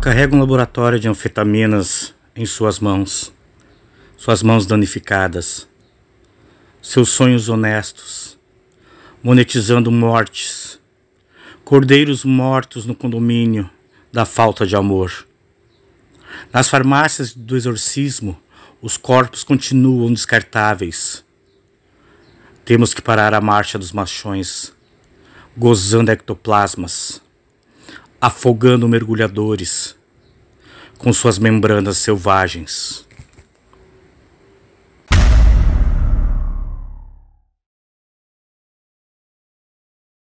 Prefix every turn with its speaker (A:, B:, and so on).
A: Carrega um laboratório de anfetaminas em suas mãos, suas mãos danificadas, seus sonhos honestos, monetizando mortes, cordeiros mortos no condomínio da falta de amor. Nas farmácias do exorcismo, os corpos continuam descartáveis. Temos que parar a marcha dos machões, gozando ectoplasmas afogando mergulhadores com suas membranas selvagens.